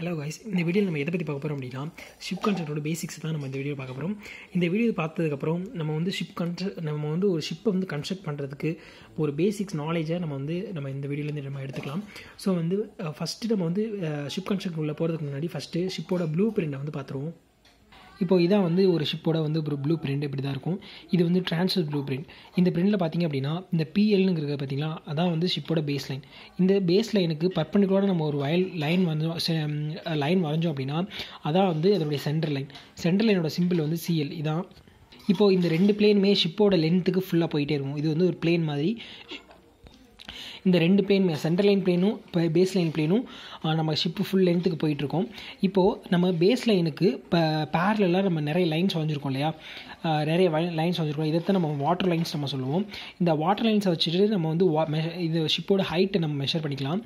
hello guys இந்த video நம்ம எதை பற்றி பார்க்க போகிறோம் அப்படின்னா ஷிப் கான்செப்டோட பேசிக்ஸ் தான் நம்ம இந்த வீடியோ பார்க்க போகிறோம் இந்த வீடியோ பார்த்ததுக்கப்புறம் நம்ம வந்து ஷிப் கன்ஸ்ட் நம்ம வந்து ஒரு ஷிப்பை வந்து கன்ஸ்ட்ரக்ட் பண்ணுறதுக்கு ஒரு பேசிக்ஸ் நாலேஜை நம்ம வந்து நம்ம இந்த வீடியோலேருந்து நம்ம எடுத்துக்கலாம் ஸோ வந்து ஃபஸ்ட்டு நம்ம வந்து ஷிப் கன்ஸ்ட்ரக்ட் உள்ள போகிறதுக்கு முன்னாடி ஃபஸ்ட்டு ஷிப்போட ப்ளூ பிரிண்ட்டை வந்து பார்த்துருவோம் இப்போ இதான் வந்து ஒரு ஷிப்போட வந்து ஒரு ப்ளூ பிரிண்ட் இப்படி தான் இருக்கும் இது வந்து ட்ரான்ஸ்ஃபர் ப்ளூ பிரிண்ட் இந்த பிரிண்டில் பார்த்திங்க அப்படின்னா இந்த பிஎல்னுங்கிறது பார்த்திங்களா அதான் வந்து ஷிப்போட பேஸ் லைன் இந்த பேஸ் லைனுக்கு பர்பண்டிகுலராக நம்ம ஒரு வயல் லைன் வரைஞ்சோம் லைன் வரைஞ்சோம் அப்படின்னா அதான் வந்து அதனுடைய சென்டர் லைன் சென்டர் லைனோட சிம்பிள் வந்து சிஎல் இதான் இப்போது இந்த ரெண்டு பிளேனுமே ஷிப்போட லென்த்துக்கு ஃபுல்லாக போயிட்டே இருக்கும் இது வந்து ஒரு பிளேன் மாதிரி இந்த ரெண்டு பிளேன் சென்டர் லைன் பிளேனும் இப்போ பேஸ் லைன் பிளேனும் நம்ம ஷிப்பு ஃபுல் லென்த்துக்கு போயிட்டுருக்கோம் இப்போது நம்ம பேஸ் லைனுக்கு இப்போ பேரலாக நம்ம நிறைய லைன்ஸ் வந்துருக்கோம் இல்லையா நிறைய லைன்ஸ் வந்துருக்கோம் இதைத்தான் நம்ம வாட்டர் லைன்ஸ் நம்ம சொல்லுவோம் இந்த வாட்டர் லைன்ஸை வச்சுட்டு நம்ம வந்து இது ஷிப்போட ஹைட்டை நம்ம மெஷர் பண்ணிக்கலாம்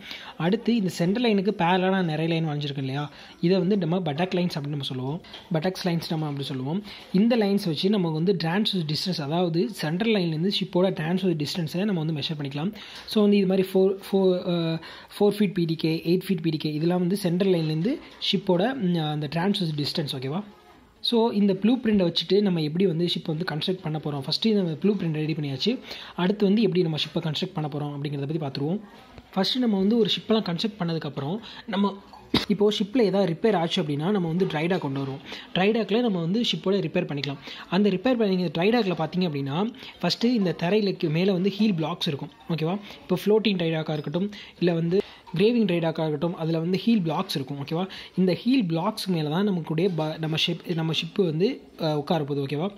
அடுத்து இந்த சென்டர் லைனுக்கு பேரலாக நிறைய லைன் வரைஞ்சிருக்கு இல்லையா இதை வந்து நம்ம பட்டக் லைன்ஸ் அப்படின்னு நம்ம சொல்லுவோம் பட்டக்ஸ் லைன்ஸ் நம்ம அப்படி சொல்லுவோம் இந்த லைன்ஸ் வச்சு நம்ம வந்து டிரான்ஸ் டிஸ்டன்ஸ் அதாவது சென்ட்ரல் லைன்லேருந்து ஷிப்போட டிரான்ஸ் டிஸ்டன்ஸை நம்ம வந்து மெஷர் பண்ணிக்கலாம் ஸோ வந்து இது மாதிரி four four four feet PDK eight feet PDK இதெல்லாம் வந்து சென்ட்ரல் லைன்லேருந்து ஷிப்போட அந்த டிரான்ஸ்வர்ஸ் டிஸ்டன்ஸ் ஓகேவா ஸோ இந்த ப்ளூ பிரிண்ட்டை வச்சுட்டு நம்ம எப்படி வந்து ஷிப் வந்து கன்ஸ்ட்ரக்ட் பண்ண போகிறோம் ஃபஸ்ட்டு நம்ம ப்ளூ பிரிண்ட் ரெடி பண்ணியாச்சு அடுத்து வந்து எப்படி நம்ம ஷிப்பை கன்ஸ்ட்ரக்ட் பண்ண போகிறோம் அப்படிங்கிறத பற்றி பார்த்துருவோம் ஃபஸ்ட்டு நம்ம வந்து ஒரு ஷிப்பெல்லாம் கன்ஸ்ட்ரக்ட் பண்ணதுக்கப்புறம் நம்ம இப்போது ஷிப்பில் ஏதாவது ரிப்பேர் ஆச்சு அப்படின்னா நம்ம வந்து ட்ரைடாக கொண்டு வருவோம் ட்ரைடாக்கில் நம்ம வந்து ஷிப்போட ரிப்பேர் பண்ணிக்கலாம் அந்த ரிப்பேர் பண்ணி ட்ரைடாக்கில் பார்த்தீங்க அப்படின்னா ஃபஸ்ட்டு இந்த தரையிலுக்கு மேலே வந்து ஹீல் பிளாக்ஸ் இருக்கும் ஓகேவா இப்போ ஃப்ளோட்டிங் ட்ரைடாக்காக இருக்கட்டும் இல்லை வந்து கிரேவிங் ட்ரைடாக்காக இருக்கட்டும் அதில் வந்து ஹீல் பிளாக்ஸ் இருக்கும் ஓகேவா இந்த ஹீல் பிளாக்ஸ் மேலே தான் நமக்குடைய ப நம்ம ஷிப் நம்ம ஷிப்பு வந்து உட்கார போகுது ஓகேவா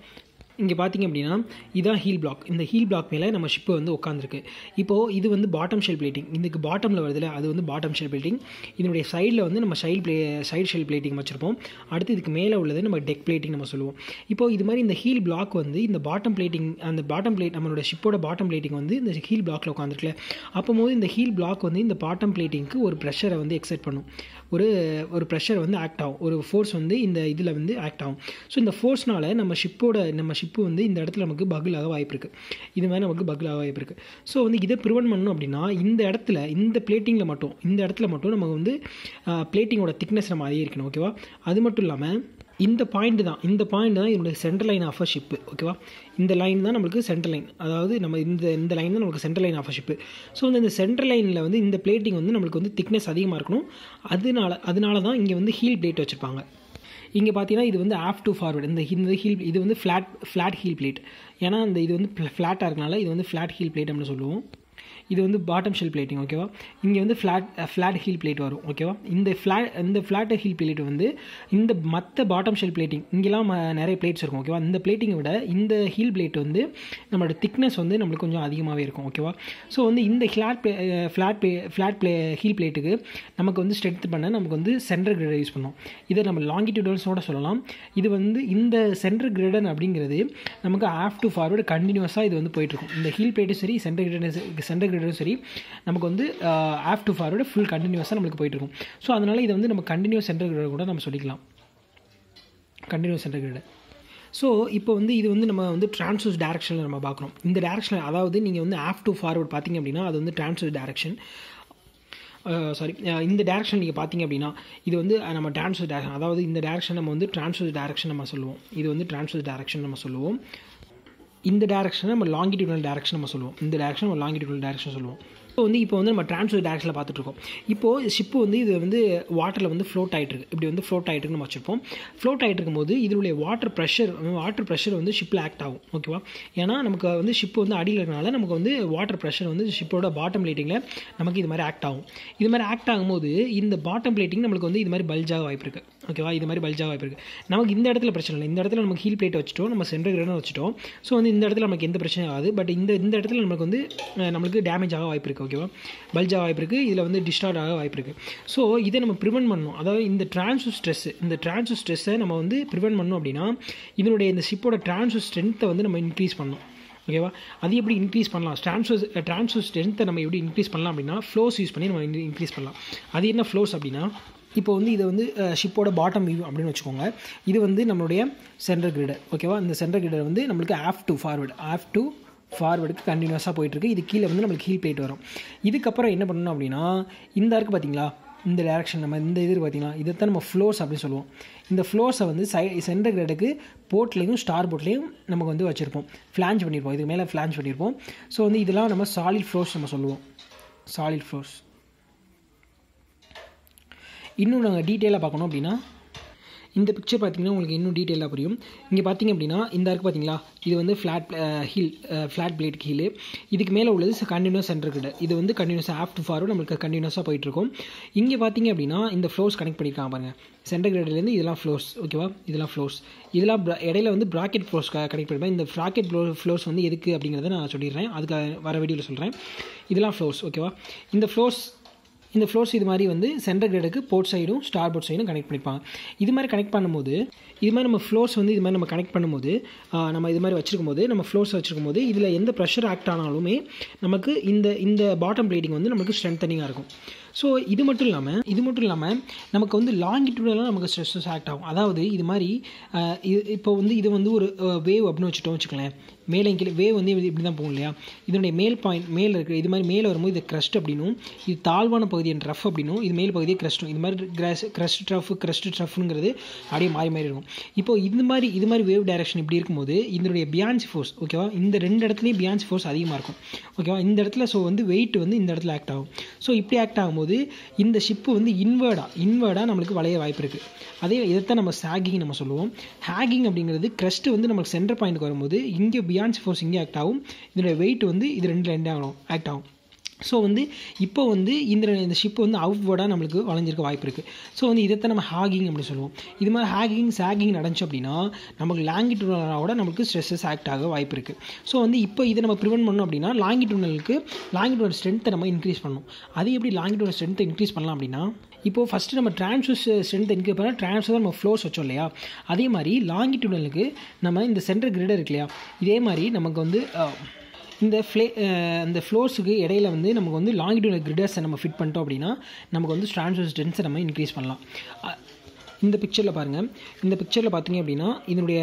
இங்கே பார்த்திங்க அப்படின்னா இதான் ஹீல் பிளாக் இந்த ஹீல் பிளாக் மேலே நம்ம ஷிப்பு வந்து உட்காந்துருக்கு இப்போது இது வந்து பாட்டம் ஷெல் பிளேட்டிங் இதுக்கு பாட்டமில் வருதுல அது வந்து பாட்டம் ஷெல் பிளேட்டிங் இதனுடைய சைடில் வந்து நம்ம சைல் பிளே சைடு ஷெல் பிளேட்டிங் வச்சுருப்போம் அடுத்து இதுக்கு மேலே உள்ளது நம்ம டெக் பிளேட்டிங் நம்ம சொல்லுவோம் இப்போது இது மாதிரி இந்த ஹீல் பிளாக் வந்து இந்த பாட்டம் பிளேட்டிங் அந்த பாட்டம் பிளேட் நம்மளோட ஷிப்போட பாட்டம் பிளேட்டிங் வந்து இந்த ஹீல் பிளாக்கில் உட்காந்துருக்குல அப்போ போது இந்த ஹீல் பிளாக் வந்து இந்த பாட்டம் பிளேட்டிங்க்கு ஒரு ப்ரெஷரை வந்து எக்ஸைட் பண்ணும் ஒரு ஒரு ப்ரெஷர் வந்து ஆக்ட் ஆகும் ஒரு ஃபோர்ஸ் வந்து இந்த இதில் வந்து ஆக்ட் ஆகும் ஸோ இந்த ஃபோர்ஸ்னால் நம்ம ஷிப்போட நம்ம ஷிப்பு வந்து இந்த இடத்துல நமக்கு பகுலாக வாய்ப்பு இருக்குது இது மாதிரி நமக்கு பகுலாக வாய்ப்பு இருக்குது ஸோ வந்து இதை ப்ரிவெண்ட் பண்ணணும் அப்படின்னா இந்த இடத்துல இந்த பிளேட்டிங்கில் மட்டும் இந்த இடத்துல மட்டும் நமக்கு வந்து பிளேட்டிங்கோட திக்னஸ் நம்ம அதிகரிக்கணும் ஓகேவா அது மட்டும் இல்லாமல் இந்த பாயிண்ட் தான் இந்த பாயிண்ட் தான் என்னுடைய சென்ட்ரல் லைன் ஆஃப் ஷிப்பு ஓகேவா இந்த லைன் தான் நம்மளுக்கு சென்ட்ரல் லைன் அதாவது நம்ம இந்த இந்த லைன் தான் நம்மளுக்கு central line of ship so வந்து இந்த சென்ட்ரல் லைனில் வந்து இந்த பிளேட்டிங் வந்து நம்மளுக்கு வந்து திக்னஸ் அதிகமாக இருக்கணும் அதனால அதனால தான் இங்கே வந்து ஹீல் பிளேட் வச்சுருப்பாங்க இங்கே பார்த்தீங்கன்னா இது வந்து ஆஃப் டு ஃபார்வர்டு இந்த இந்த ஹீல் இது வந்து ஃப்ளாட் ஃப்ளாட் ஹீல் பிளேட் ஏன்னா இந்த இது வந்து ஃப்ளாட்டாக இருக்கனால இது வந்து ஃப்ளாட் ஹீல் பிளேட் அப்படின்னு சொல்லுவோம் இது வந்து பாட்டம் ஷெல் பிளேட்டிங் ஓகேவா இங்கே வந்து ஃப்ளாட் ஃப்ளாட் ஹீல் பிளேட் வரும் ஓகேவா இந்த ஃப்ளாட் இந்த ஃப்ளாட் ஹீல் பிளேட் வந்து இந்த மற்ற பாட்டம் ஷெல் பிளேட்டிங் இங்கெல்லாம் நிறைய பிளேட்ஸ் இருக்கும் ஓகேவா இந்த பிளேட்டிங்கை விட இந்த ஹீல் பிளேட் வந்து நம்மளோட திக்னஸ் வந்து நம்மளுக்கு கொஞ்சம் அதிகமாகவே இருக்கும் ஓகேவா ஸோ வந்து இந்த flat plate flat flat plate heel பிளேட்டுக்கு நமக்கு வந்து ஸ்ட்ரென்த் பண்ண நமக்கு வந்து சென்டர் கிரேடர் யூஸ் பண்ணோம் இதை நம்ம லாங்கிடியூடல்ஸோட சொல்லலாம் இது வந்து இந்த சென்டர் கிரேடன் அப்படிங்கிறது நமக்கு ஆஃப் டு ஃபார்வர்டு கண்டினியூஸாக இது வந்து போயிட்டுருக்கும் இந்த ஹீல் பிளேட்டும் சரி சென்டர் கிரேடர் சென்டர் ஃபார்வர்டு சரி நமக்கு வந்து ஆஃப் டு ஃபார்வேர்டு ஃபுல் கண்டினியூஸாக நம்மளுக்கு இருக்கும் ஸோ அதனால் இதை வந்து நம்ம கண்டினியூஸ் சென்டர் கூட நம்ம சொல்லிக்கலாம் கண்டினியூஸ் சென்டர் கிரேடு ஸோ இப்போ வந்து இது வந்து நம்ம வந்து ட்ரான்ஸ்வர்ஸ் டேரக்ஷனில் நம்ம பார்க்குறோம் இந்த டேரக்ஷன் அதாவது நீங்கள் வந்து ஆஃப் டு ஃபார்வர்ட் பார்த்தீங்க அப்படின்னா அது வந்து ட்ரான்ஸ்வர்ஸ் டேரக்ஷன் சாரி இந்த டேரக்ஷன் நீங்கள் பார்த்தீங்க அப்படின்னா இது வந்து நம்ம ட்ரான்ஸ்வர் டேரக்ஷன் அதாவது இந்த டேரக்ஷன் நம்ம வந்து ட்ரான்ஸ்வர் டேரக்ஷன் நம்ம சொல்லுவோம் இது வந்து ட்ரான்ஸ்வர் டேரக்ஷன் நம்ம சொல்லுவோம் இந்த டேரக்ஷனை நம்ம லாங்கிடியூடல் டேரக்ஷன் நம்ம சொல்லுவோம் இந்த டேரக்ஷன் நம்ம லாங்கிடியூடல் டேரக்ஷன் சொல்லுவோம் இப்போ வந்து இப்போ வந்து நம்ம டிரான்ஸ்வர் டேரக்ஷனில் பார்த்துட்ருக்கோம் இப்போது ஷிப்பு வந்து இது வந்து வாட்டரில் வந்து ஃப்ளோட் ஆகிட்டு இருக்கு இப்படி வந்து ஃப்ளோட் ஆகிட்டு நம்ம வச்சுருப்போம் ஃப்ளோட் ஆகிட்டு இருக்கும்போது இதனுடைய வாட்டர் ப்ரெஷர் வாட்டர் ப்ரெஷர் வந்து ஷிப்பில் ஆக்ட் ஆகும் ஓகேவா ஏன்னா நமக்கு வந்து ஷிப்பு வந்து அடியில் இருக்கனால நமக்கு வந்து வாட்டர் ப்ரெஷர் வந்து ஷிப்போட பாட்டம் பிளேட்டிங்கில் நமக்கு இது மாதிரி ஆக்ட் ஆகும் இது மாதிரி ஆக்ட் ஆகும்போது இந்த பாட்டம் பிளேட்டிங் நம்மளுக்கு வந்து இது மாதிரி பல்ஜாக வாய்ப்பு இருக்குது ஓகேவா இது மாதிரி பல்ஜாக வாய்ப்பு இருக்குது நமக்கு இந்த இடத்துல பிரச்சனை இல்லை இந்த இடத்துல நமக்கு ஹீல் பிளேட் வச்சுட்டோம் நம்ம சென்டர் கிரேனர் வச்சுட்டோம் ஸோ வந்து இந்த இடத்துல நமக்கு எந்த பிரச்சனையும் ஆகாது பட் இந்த இந்த இடத்துல நமக்கு வந்து நம்மளுக்கு டேமேஜ் ஆக வாய்ப்பு இருக்குது ஓகேவா பல்ஜா வாய்ப்பு இருக்குது இதில் வந்து டிஸ்டார்ட் ஆக வாய்ப்பு இருக்குது ஸோ இதை நம்ம ப்ரிவெண்ட் பண்ணணும் அதாவது இந்த டிரான்ஸ்ஃபர் ஸ்ட்ரெஸ் இந்த டிரான்ஸ்ஃபர் ஸ்ட்ரெஸ்ஸை நம்ம வந்து ப்ரிவெண்ட் பண்ணணும் அப்படின்னா இதனுடைய இந்த ஷிப்போட டிரான்ஸ்ஃபர் ஸ்ட்ரென்த்தை வந்து நம்ம இன்க்ரீஸ் பண்ணணும் ஓகேவா அது எப்படி இன்க்ரீஸ் பண்ணலாம் ட்ரான்ஸ்ஃபர் ட்ரான்ஸ்ஃபர் ஸ்ட்ரென்த்தை நம்ம எப்படி இன்க்ரீஸ் பண்ணலாம் அப்படின்னா ஃப்ளோஸ் யூஸ் பண்ணி நம்ம இன்க்ரீஸ் பண்ணலாம் அது என்ன ஃப்ளோஸ் அப்படின்னா இப்போ வந்து இதை வந்து ஷிப்போட பாட்டம் வியூ அப்படின்னு வச்சுக்கோங்க இது வந்து நம்மளுடைய சென்டர் கிரிடர் ஓகேவா இந்த சென்டர் கிரிடர் வந்து நம்மளுக்கு aft to forward aft to ஃபார்வர்டுக்கு கண்டினியூஸாக போயிட்டுருக்கு இது கீழே வந்து நம்மளுக்கு ஹீல் போயிட்டு வரும் இதுக்கப்புறம் என்ன பண்ணணும் அப்படின்னா இந்த இருக்குது பார்த்தீங்களா இந்த டேரெக்ஷன் நம்ம இந்த இது பார்த்திங்கன்னா இதை தான் நம்ம ஃப்ளோர்ஸ் அப்படின்னு சொல்லுவோம் இந்த ஃப்ளோர்ஸை வந்து சை சென்டர் கிரேடுக்கு போட்லேயும் ஸ்டார் போட்லேயும் நமக்கு வந்து வச்சுருப்போம் ஃப்ளான்ச் பண்ணியிருப்போம் இதுக்கு மேலே ஃப்ளான்ச் பண்ணியிருப்போம் ஸோ வந்து இதெல்லாம் நம்ம சாலிட் ஃப்ளோர்ஸ் நம்ம சொல்லுவோம் சாலிட் ஃப்ளோர்ஸ் இன்னும் நாங்கள் டீட்டெயிலாக பார்க்கணும் அப்படின்னா இந்த பிக்சர் பார்த்தீங்கன்னா உங்களுக்கு இன்னும் டீட்டெயிலாக புரியும் இங்கே பார்த்தீங்க அப்படின்னா இந்த இருக்குது பார்த்தீங்களா இது வந்து flat heel flat plate heel இதுக்கு மேலே உள்ளது கண்டினியூஸ் சென்டர் கிட்ட இது வந்து கண்டினியூஸ் ஆஃப்ட் ஃபார்வர்டு நம்மளுக்கு கண்டினியூஸாக போயிட்டுருக்கும் இங்கே பார்த்தீங்க அப்படின்னா இந்த ஃப்ளோர்ஸ் கனெக்ட் பண்ணியிருக்காங்க பாருங்கள் சென்டர் கிரேட்லேருந்து இதெல்லாம் ஃப்ளோர்ஸ் ஓகேவா இதெல்லாம் ஃப்ளோர்ஸ் இதெல்லாம் இடையில வந்து ப்ராக்கெட் ஃப்ளோர்ஸ் கனெக்ட் பண்ணிப்பேன் இந்த ப்ராக்கெட் ஃப்ளோ ஃப்ளோர்ஸ் வந்து எதுக்கு அப்படிங்கிறத நான் சொல்லிடுறேன் அதுக்கு வர வீடியோவில் சொல்கிறேன் இதெல்லாம் ஃப்ளோர்ஸ் ஓகேவா இந்த ஃப்ளோர்ஸ் இந்த ஃப்ளோர்ஸ் இது மாதிரி வந்து சென்டர் கிரேடுக்கு போர்ட் சைடும் ஸ்டார் போர்ட் சைடும் கனெக்ட் பண்ணிப்பாங்க இது மாதிரி கனெக்ட் பண்ணும்போது இது மாதிரி நம்ம ஃப்ளோர்ஸ் வந்து இது மாதிரி நம்ம கனெக்ட் பண்ணும்போது நம்ம இது மாதிரி வச்சிருக்கும் போது நம்ம ஃப்ளோர்ஸ் வச்சிருக்கும் போது இதில் எந்த ப்ரெஷர் ஆக்ட் ஆனாலுமே நமக்கு இந்த இந்த பாட்டம் பிளேடிங் வந்து நமக்கு ஸ்ட்ரென்தனிங்காக இருக்கும் ஸோ இது மட்டும் இல்லாமல் இது மட்டும் இல்லாமல் நமக்கு வந்து லாங்கிடியூடெலாம் நமக்கு ஸ்ட்ரெஸ்ஸஸ் ஆக்ட் ஆகும் அதாவது இது மாதிரி இப்போ வந்து இது வந்து ஒரு வேவ் அப்படின்னு வச்சுட்டோம் வச்சுக்கலேன் மேலே கீழே வேவ் வந்து இப்படி தான் போகும் இல்லையா இதனுடைய மேல் பாயிண்ட் மேலே இருக்கிற இது மாதிரி மேலே வரும்போது இது கிரஸ்ட் அப்படின்னும் இது தாழ்வான பகுதி என் ரஃப் அப்படின்னும் இது மேல் பகுதியை கிரஸ்ட்டும் இது மாதிரி கிரஸ் கிரஸ்ட் ட்ரஃப் கிரஸ்ட் ட்ரஃப்ங்கிறது அப்படியே மாறி மாறி இருக்கும் இப்போ இந்த மாதிரி இது மாதிரி வேவ் டைரக்ஷன் இப்படி இருக்கும்போது இதனுடைய பியான்சி ஃபோர்ஸ் ஓகேவா இந்த ரெண்டு இடத்துலையும் பியான்சி ஃபோர்ஸ் அதிகமாக இருக்கும் ஓகேவா இந்த இடத்துல ஸோ வந்து வெயிட் வந்து இந்த இடத்துல ஆக்ட் ஆகும் ஸோ இப்படி ஆக்ட் ஆகும்போது இந்த ஷிப்பு வந்து இன்வேர்டாக இன்வேர்டாக நம்மளுக்கு வளைய வாய்ப்பு இருக்குது அதே இதைத்தான் நம்ம சாகிங் நம்ம சொல்லுவோம் ஹேகிங் அப்படிங்கிறது கிரஸ்ட் வந்து நம்மளுக்கு சென்டர் பாயிண்ட் வரும்போது இங்கே பியான்ஸ் ஃபோர்ஸ் இங்கே ஆக்ட் ஆகும் இதோட வெயிட் வந்து இது ரெண்டு ரெண்டு ஆகணும் ஆக்ட் ஆகும் ஸோ வந்து இப்போ வந்து இந்த இந்த ஷிப் வந்து அவுட்வேர்டாக நம்மளுக்கு வளைஞ்சிருக்க வாய்ப்பு இருக்குது ஸோ வந்து இதைத்தான் நம்ம ஹேகிங் அப்படின்னு சொல்லுவோம் இது மாதிரி ஹேகிங் சாகிங் நடந்துச்சு அப்படின்னா நமக்கு லாங்கிட்யூனலாவோட நம்மளுக்கு ஸ்ட்ரெஸ்ஸஸ் ஆக்ட் ஆக வாய்ப்பு இருக்குது ஸோ வந்து இப்போ இதை நம்ம ப்ரிவென்ட் பண்ணணும் அப்படின்னா லாங்கி லாங்கி டூனல் ஸ்ட்ரென்த்தை நம்ம இன்க்ரீஸ் பண்ணணும் அது எப்படி டூனல் ஸ்ட்ரென்த்தை இன்க்ரீஸ் பண்ணலாம் அப்படின்னா இப்போது ஃபஸ்ட்டு நம்ம டிரான்ஸ்வர் ஸ்ட்ரென்த் என்கிற பண்ணால் ட்ரான்ஸ்ஃபர் நம்ம ஃப்ளோஸ் வச்சோம் இல்லையா அதே மாதிரி லாங்கிடியூடலுக்கு நம்ம இந்த சென்டர் கிரிடர் இருக்கு இல்லையா இதே மாதிரி நமக்கு வந்து இந்த ஃப்ளே இந்த ஃப்ளோர்ஸுக்கு இடையில வந்து நமக்கு வந்து லாங்கிடியூடல் கிரிடர்ஸை நம்ம ஃபிட் பண்ணிட்டோம் அப்படின்னா நமக்கு வந்து டிரான்ஸ்வர் ஸ்ட்ரென்த்ஸை நம்ம இன்க்ரீஸ் பண்ணலாம் இந்த பிக்சரில் பாருங்கள் இந்த பிக்சரில் பார்த்தீங்க அப்படின்னா இதனுடைய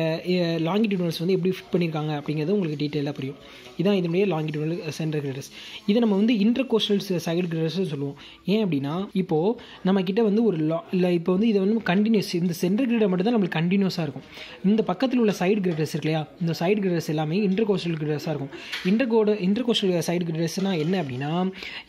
லாங்கிடியூனல்ஸ் வந்து எப்படி ஃபிட் பண்ணியிருக்காங்க அப்படிங்கிறது உங்களுக்கு டீட்டெயிலாக புரியும் இதான் இதனுடைய லாங்கிடியூனல் சென்டர் கிரேடர்ஸ் இதை நம்ம வந்து இன்டர் கோஸ்டல் சைடு கிரேடர்ஸ் சொல்லுவோம் ஏன் அப்படின்னா இப்போது நம்மக்கிட்ட வந்து ஒரு லா இல்லை இப்போ வந்து இதை வந்து கண்டினியூஸ் இந்த சென்டர் கிரேடர் மட்டும் தான் நம்மளுக்கு கண்டினியூஸாக இருக்கும் இந்த பக்கத்தில் உள்ள சைடு கிரேடர்ஸ் இருக்கு இல்லையா இந்த சைடு கிரேடர்ஸ் எல்லாமே இன்டர் கோஸ்டல் கிரேடர்ஸாக இருக்கும் இன்டர் கோடு இன்டர் கோஸ்டல் சைடு கிரேடர்ஸ்னால் என்ன அப்படின்னா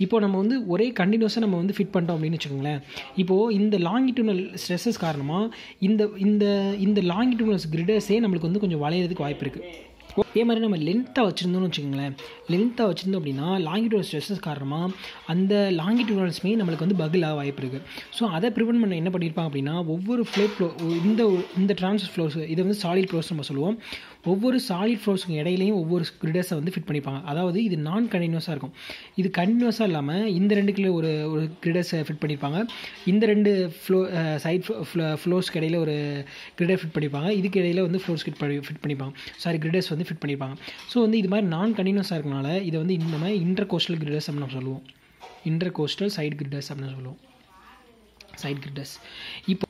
இப்போ நம்ம வந்து ஒரே கண்டினியூஸாக நம்ம வந்து ஃபிட் பண்ணிட்டோம் அப்படின்னு வச்சுக்கோங்களேன் இப்போது இந்த லாங்கிடியூனல் ஸ்ட்ரெஸ்ஸஸ் காரணம் பண்ணணுமோ இந்த இந்த இந்த லாங்கிடியூட்னஸ் கிரிடர்ஸே நம்மளுக்கு வந்து கொஞ்சம் வளையிறதுக்கு வாய்ப்பு இருக்குது இதே மாதிரி நம்ம லென்த்தாக வச்சுருந்தோம்னு வச்சுக்கோங்களேன் லென்த்தாக வச்சுருந்தோம் அப்படின்னா லாங்கிடியூட் ஸ்ட்ரெஸ்ஸஸ் காரணமாக அந்த லாங்கிடியூடல்ஸுமே நம்மளுக்கு வந்து பகிலாக வாய்ப்பு இருக்குது ஸோ அதை ப்ரிவெண்ட் பண்ண என்ன பண்ணியிருப்பாங்க அப்படின்னா ஒவ்வொரு ஃப்ளே ஃப்ளோ இந்த இந்த டிரான்ஸ்ஃபர் ஃப்ளோஸ் இதை வந்து சாலிட் ஃப்ளோஸ் நம்ம சொல்லுவோம் ஒவ்வொரு சாலிட் ஃப்ளோஸுக்கு இடையிலையும் ஒவ்வொரு கிரிடஸை வந்து ஃபிட் பண்ணிப்பாங்க அதாவது இது நான் கண்டினியூஸாக இருக்கும் இது கண்டினியூஸாக இல்லாமல் இந்த ரெண்டுக்குள்ளே ஒரு ஒரு கிரிடர்ஸை ஃபிட் பண்ணியிருப்பாங்க இந்த ரெண்டு ஃப்ளோ சைட் ஃப்ளோஸ்க்கு இடையில ஒரு கிரிடர் ஃபிட் பண்ணிப்பாங்க இதுக்கு இடையில வந்து ஃப்ளோர்ஸ் ஃபிட் பண்ணி ஃபிட் பண்ணிப்பாங்க சாரி கிரிடர்ஸ் வந்து ஃபிட் பண்ணியிருப்பாங்க ஸோ வந்து இது மாதிரி நான் கண்டினியூஸாக இருக்கனால இதை வந்து இந்த மாதிரி இன்டர் கோஸ்டல் கிரிடர்ஸ் அப்படின்னு நம்ம சொல்லுவோம் இன்டர் கோஸ்டல் சைட் கிரிடர்ஸ் அப்படின்னு சொல்லுவோம் சைட் கிரிடர்ஸ் இப்போ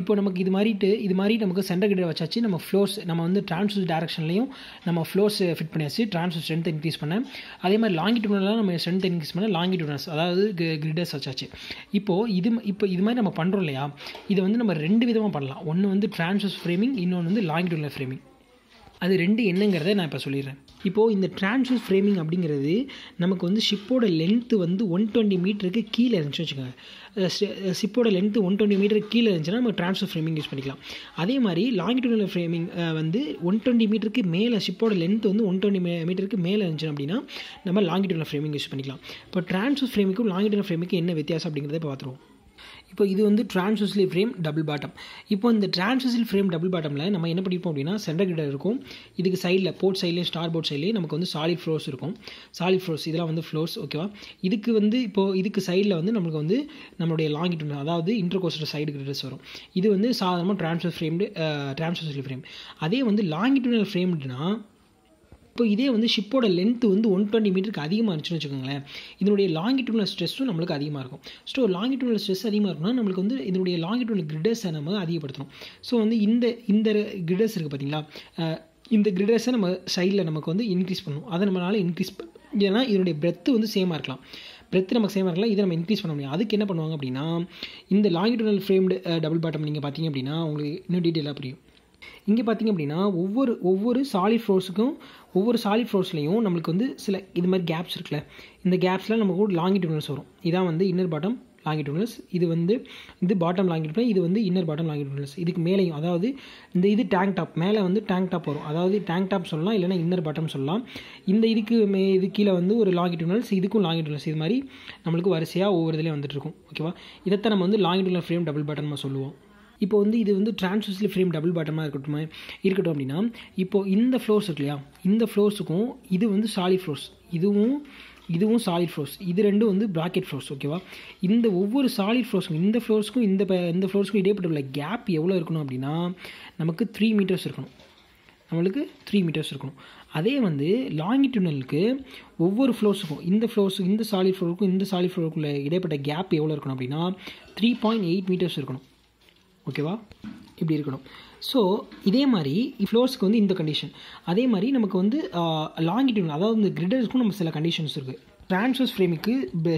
இப்போ நமக்கு இது மாதிரிட்டு இது மாதிரி நமக்கு சென்டர் கிரிடர் வச்சாச்சு நம்ம ஃப்ளோர்ஸ் நம்ம வந்து டிரான்ஸ்ஃபர் டேரக்ஷன்லையும் நம்ம ஃப்ளோர்ஸ் ஃபிட் பண்ணியாச்சு ட்ரான்ஸ்ஃபர் ஸ்ட்ரென்த் இன்க்ரீஸ் பண்ணேன் அதே மாதிரி லாங்கிட்யூடலாம் நம்ம ஸ்ட்ரென்த் இன்க்ரீஸ் பண்ண லாங்கிட்யூடன்ஸ் அதாவது கிரிடர்ஸ் வச்சாச்சு இப்போது இது இப்போ இது மாதிரி நம்ம பண்ணுறோம் இல்லையா இதை வந்து நம்ம ரெண்டு விதமாக பண்ணலாம் ஒன்று வந்து டிரான்ஸ்ஃபர் ஃப்ரேமிங் இன்னொன்று வந்து டூனர் ஃப்ரேமிங் அது ரெண்டு என்னங்கிறத நான் இப்போ சொல்லிடுறேன் இப்போது இந்த ட்ரான்ஸ்வர் ஃப்ரேமிங் அப்படிங்கிறது நமக்கு வந்து ஷிப்போட லென்த்து வந்து ஒன் டுவெண்ட்டி மீட்டருக்கு கீழே இருந்துச்சு வச்சுக்கோங்க ஷிப்போட லென்த்து ஒன் டுவெண்ட்டி மீட்டருக்கு கீழே இருந்துச்சுன்னா நம்ம ட்ரான்ஸ்வர் ஃப்ரேமிங் யூஸ் பண்ணிக்கலாம் அதே மாதிரி லாங்கிடியூனல் ஃப்ரேமிங் வந்து ஒன் டுவெண்ட்டி மீட்டருக்கு மேலே ஷிப்போட லென்த் வந்து ஒன் டுவெண்ட்டி மீட்டருக்கு மேலே இருந்துச்சு அப்படின்னா நம்ம லாங்கிடியூனல் ஃப்ரேமிங் யூஸ் பண்ணிக்கலாம் இப்போ ட்ரான்ஸ்வர் ஃப்ரேமிக்கும் லாங்கிடியூனல் ஃப்ரேமிக்கும் என்ன வித்தியாசம் அப்படிங்கிறத இப்போ பார்த்துருவோம் இப்போ இது வந்து டிரான்ஸ்யூஸ்லி ஃப்ரேம் டபுள் பாட்டம் இப்போ இந்த டிரான்ஸ்யூசில் ஃப்ரேம் டபுள் பாட்டமில் நம்ம என்ன பண்ணிப்போம் அப்படின்னா சென்டர் கிட்ட இருக்கும் இதுக்கு சைடில் போர்ட் சைட்லேயும் ஸ்டார் போர்ட் சைட்லேயே நமக்கு வந்து சாலிட் ஃப்ளோர்ஸ் இருக்கும் சாலிட் ஃப்ளோர்ஸ் இதெல்லாம் வந்து ஃப்ளோர்ஸ் ஓகேவா இதுக்கு வந்து இப்போது இதுக்கு சைடில் வந்து நம்மளுக்கு வந்து நம்மளுடைய லாங் இட்டு அதாவது இன்டர் கோஸ்டர் சைடு கிட்டஸ் வரும் இது வந்து சாதாரணமாக டிரான்ஸ்ஃபர் ஃப்ரேம்டு டிரான்ஸ்ஃபர் ஃப்ரேம் அதே வந்து லாங்கிட்டுனல் ஃப்ரேம்டுனா இப்போ இதே வந்து ஷிப்போட லென்த்து வந்து ஒன் டுவெண்ட்டி மீட்டருக்கு அதிகமாக இருந்துச்சுன்னு வச்சுக்கோங்களேன் இதனுடைய லாங்கிடியூனல் ஸ்ட்ரெஸ்ஸும் நம்மளுக்கு அதிகமாக இருக்கும் ஸோ லாங்கிடியூனல் ஸ்ட்ரெஸ் அதிகமாக இருக்கும்னா நம்மளுக்கு வந்து இதனுடைய லாங்கிடியூனல் கிரிடர்ஸை நம்ம அதிகப்படுத்தணும் ஸோ வந்து இந்த இந்த கிரிடர்ஸ் இருக்குது பார்த்தீங்களா இந்த கிரிடர்ஸை நம்ம சைடில் நமக்கு வந்து இன்க்ரீஸ் பண்ணணும் அதை நம்மளால் இன்க்ரீஸ் ஏன்னா இதனுடைய பிரெத்து வந்து சேமாக இருக்கலாம் பிரெத்து நமக்கு சேமாக இருக்கலாம் இதை நம்ம இன்க்ரீஸ் பண்ண முடியும் அதுக்கு என்ன பண்ணுவாங்க அப்படின்னா இந்த டூனல் ஃப்ரேம்டு டபுள் பாட்டம் நீங்கள் பார்த்தீங்க அப்படின்னா உங்களுக்கு இன்னும் டீட்டெயிலாக புரியும் இங்கே பார்த்திங்க அப்படின்னா ஒவ்வொரு ஒவ்வொரு சாலிட் ஃப்ளோர்ஸுக்கும் ஒவ்வொரு சாலிட் ஃப்ளோர்ஸ்லையும் நம்மளுக்கு வந்து சில இது மாதிரி கேப்ஸ் இருக்குல்ல இந்த கேப்ஸில் நமக்கு ஒரு லாங்கிடியூனல்ஸ் வரும் இதான் வந்து இன்னர் பாட்டம் டூனல்ஸ் இது வந்து இது பாட்டம் லாங்கிடியூனல் இது வந்து இன்னர் பாட்டம் டூனல்ஸ் இதுக்கு மேலேயும் அதாவது இந்த இது டேங்க் டாப் மேலே வந்து டேங்க் டாப் வரும் அதாவது டேங்க் டாப் சொல்லலாம் இல்லைனா இன்னர் பாட்டம் சொல்லலாம் இந்த இதுக்கு மே இது கீழே வந்து ஒரு டூனல்ஸ் இதுக்கும் லாங்கிடியூனல்ஸ் இது மாதிரி நம்மளுக்கு வரிசையாக ஒவ்வொரு இதுலேயும் வந்துட்டு இருக்கும் ஓகேவா இதைத்தான் நம்ம வந்து லாங்கிடியூனல் ஃப்ரேம் டபுள் பாட்டம் நம்ம சொல்லுவோம் இப்போ வந்து இது வந்து டிரான்ஸ்வர்ஸ்லி ஃப்ரேம் டபுள் பாட்டமாக இருக்கட்டும் இருக்கட்டும் அப்படின்னா இப்போது இந்த ஃப்ளோர்ஸ் இருக்கு இல்லையா இந்த ஃப்ளோர்ஸுக்கும் இது வந்து சாலிட் ஃப்ளோர்ஸ் இதுவும் இதுவும் சாலிட் ஃப்ளோர்ஸ் இது ரெண்டும் வந்து ப்ராக்கெட் ஃப்ளோர்ஸ் ஓகேவா இந்த ஒவ்வொரு சாலிட் ஃப்ளோர்ஸுக்கும் இந்த ஃப்ளோர்ஸ்க்கும் இந்த இந்த ஃப்ளோர்ஸ்க்கும் உள்ள கேப் எவ்வளோ இருக்கணும் அப்படின்னா நமக்கு த்ரீ மீட்டர்ஸ் இருக்கணும் நம்மளுக்கு த்ரீ மீட்டர்ஸ் இருக்கணும் அதே வந்து லாங்கிடியூனலுக்கு ஒவ்வொரு ஃப்ளோர்ஸுக்கும் இந்த ஃப்ளோர்ஸு இந்த சாலிட் ஃப்ளோருக்கும் இந்த சாலிட் ஃப்ளோருக்குள்ள இடைப்பட்ட கேப் எவ்வளோ இருக்கணும் அப்படின்னா த்ரீ பாயிண்ட் எயிட் மீட்டர்ஸ் இருக்கணும் ஓகேவா இப்படி இருக்கணும் ஸோ இதே மாதிரி ஃப்ளோர்ஸ்க்கு வந்து இந்த கண்டிஷன் அதே மாதிரி நமக்கு வந்து லாங்கிடியூட் அதாவது இந்த கிரிடருக்கும் நம்ம சில கண்டிஷன்ஸ் இருக்குது ட்ரான்ஸ்வர்ஸ் ஃப்ரேமுக்கு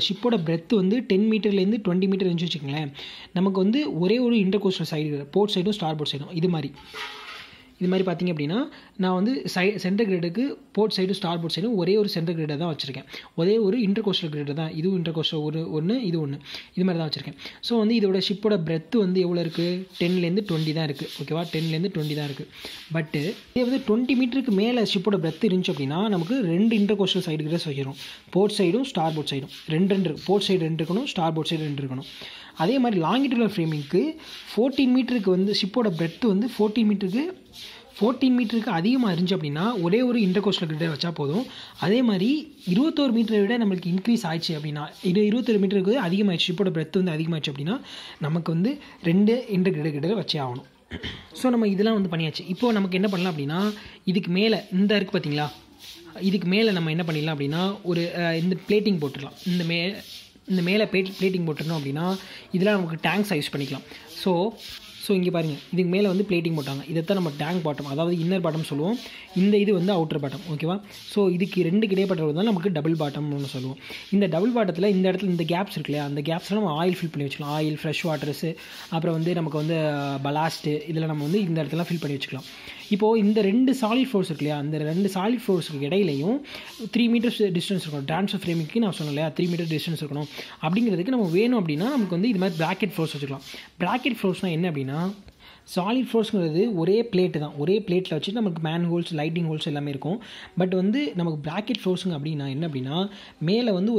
ஷிப்போட பிரெத் வந்து டென் மீட்டர்லேருந்து டுவெண்ட்டி மீட்டர் இருந்துச்சு வச்சுக்கோங்களேன் நமக்கு வந்து ஒரே ஒரு இன்டர் கோஸ்டர் சைடு போர்ட் சைடும் ஸ்டார் போர்ட் சைடும் இது மாதிரி இது மாதிரி பார்த்திங்க அப்படின்னா நான் வந்து சை சென்டர் கிரேடுக்கு போர்ட் சைடு ஸ்டார் போர்ட் சைடும் ஒரே ஒரு சென்டர் கிரேடை தான் வச்சுருக்கேன் ஒரே ஒரு இன்டர் கோஸ்டல் கிரேடு தான் இதுவும் இன்டர் கோஸ்டல் ஒரு ஒன்று இது ஒன்று இது மாதிரி தான் வச்சுருக்கேன் ஸோ வந்து இதோட ஷிப்போட பிரெத்து வந்து எவ்வளோ இருக்குது டென்லேருந்து டுவெண்ட்டி தான் இருக்குது ஓகேவா டென்லேருந்து டுவெண்ட்டி தான் இருக்குது பட்டு இதே வந்து டுவெண்ட்டி மீட்டருக்கு மேலே ஷிப்போட பிரெத்து இருந்துச்சு அப்படின்னா நமக்கு ரெண்டு இன்டர் கோஸ்டல் சைடு கிரேஸ் வைக்கிறோம் போர்ட் சைடும் ஸ்டார் போர்ட் சைடும் ரெண்டு ரெண்டு போர்ட் சைடு ரெண்டு இருக்கணும் ஸ்டார் போர்ட் சைடு ரெண்டு இருக்கணும் அதே மாதிரி லாங்கிடியூடல் ஃப்ரேமிங்க்கு ஃபோர்டீன் மீட்டருக்கு வந்து ஷிப்போட பிரெத்து வந்து ஃபோர்டீன் மீட்டருக்கு ஃபோர்டீன் மீட்டருக்கு அதிகமாக இருந்துச்சு அப்படின்னா ஒரே ஒரு இன்டர் கோஸ்டல் கிரிட்டை வச்சா போதும் அதே மாதிரி இருபத்தோரு மீட்டரை விட நம்மளுக்கு இன்க்ரீஸ் ஆயிடுச்சு அப்படின்னா இது இருபத்தொரு மீட்டருக்கு அதிகமாகிடுச்சு இப்போட பிரெத் வந்து அதிகமாகிடுச்சு அப்படின்னா நமக்கு வந்து ரெண்டு இன்டர் கிரிட்டர் கிரிட்டை வச்சே ஆகணும் ஸோ நம்ம இதெல்லாம் வந்து பண்ணியாச்சு இப்போது நமக்கு என்ன பண்ணலாம் அப்படின்னா இதுக்கு மேலே இந்த இருக்குது பார்த்தீங்களா இதுக்கு மேலே நம்ம என்ன பண்ணிடலாம் அப்படின்னா ஒரு இந்த பிளேட்டிங் போட்டுடலாம் இந்த மே இந்த மேலே பிளேட் பிளேட்டிங் போட்டுருந்தோம் அப்படின்னா இதெல்லாம் நமக்கு டேங்க்ஸாக யூஸ் பண்ணிக்கலாம் ஸோ ஸோ இங்கே பாருங்கள் இதுக்கு மேலே வந்து பிளேட்டிங் போட்டாங்க இதை தான் நம்ம டேங்க் பாட்டம் அதாவது இன்னர் பாட்டம் சொல்லுவோம் இந்த இது வந்து அவுட்டர் பாட்டம் ஓகேவா ஸோ இதுக்கு ரெண்டு கிடையப்பட்டது தான் நமக்கு டபுள் பாட்டம்னு சொல்லுவோம் இந்த டபுள் பாட்டத்தில் இந்த இடத்துல இந்த கேப்ஸ் இருக்கு இல்லையா அந்த கேப்ஸில் நம்ம ஆயில் ஃபில் பண்ணி வச்சுக்கலாம் ஆயில் ஃப்ரெஷ் வாட்டர்ஸு அப்புறம் வந்து நமக்கு வந்து பலாஸ்ட்டு இதில் நம்ம வந்து இந்த இடத்துல ஃபில் பண்ணி வச்சுக்கலாம் இப்போது இந்த ரெண்டு சாலிட் ஃபோர்ஸ் இருக்கு இல்லையா அந்த ரெண்டு சாலிட் ஃபோர்ஸுக்கு இடையிலையும் த்ரீ மீட்டர்ஸ் டிஸ்டன்ஸ் இருக்கணும் ட்ரான்ஸ்ஃபர் ஃப்ரேமிக்கு நான் சொன்னேன் இல்லையா த்ரீ மீட்டர் டிஸ்டன்ஸ் இருக்கணும் அப்படிங்கிறதுக்கு நம்ம வேணும் அப்படின்னா நமக்கு வந்து இது மாதிரி ப்ராக்கெட் ஃபோர்ஸ் வச்சுக்கலாம் ப்ராக்கெட் ஃபோர்ஸ்னால் என்ன அப்படின்னா சாலிட் ஃபோர்ஸ்ங்கிறது ஒரே பிளேட்டு தான் ஒரே பிளேட்டில் வச்சு நமக்கு மேன் ஹோல்ஸ் லைட்டிங் ஹோல்ஸ் எல்லாமே இருக்கும் பட் வந்து நமக்கு ப்ராக்கெட் ஃபோர்ஸுங்க அப்படின்னா என்ன அப்படின்னா மேலே வந்து ஒரு